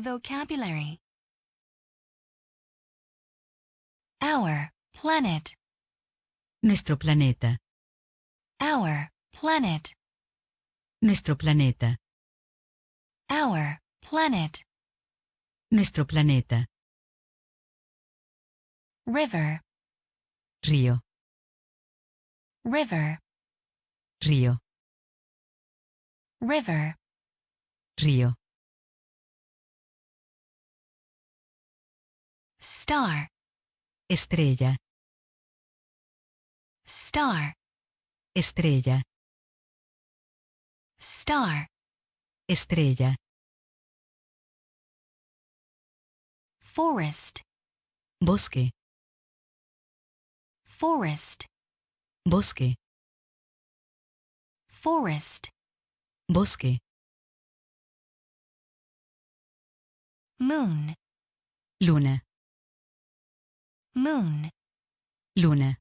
Vocabulary Our planet Nuestro planeta Our planet Nuestro planeta Our planet Nuestro planeta River Río River Río River Río Star. Estrella. Star. Estrella. Star. Estrella. Forest. Bosque. Forest. Bosque. Forest. Bosque. Moon. Luna. Moon. Luna.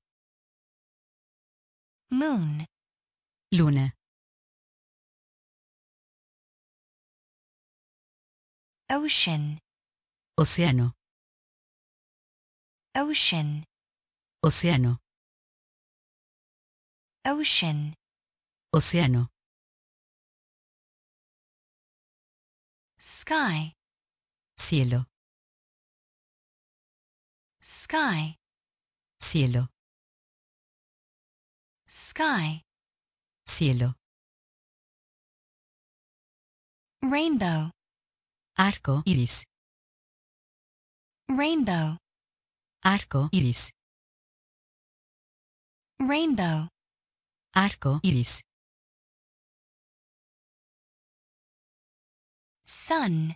Moon. Luna. Ocean. Océano. Ocean. Océano. Ocean. Océano. Sky. Cielo. sky cielo sky cielo rainbow arco iris rainbow arco iris rainbow arco iris sun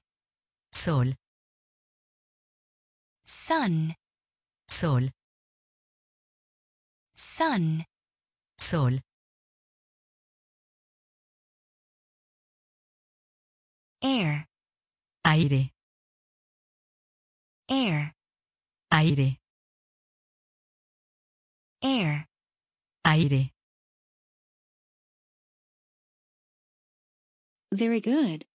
sol sun Sol. Sun. Sol. Air. Aire. Air. Aire. Air. Aire. Very good.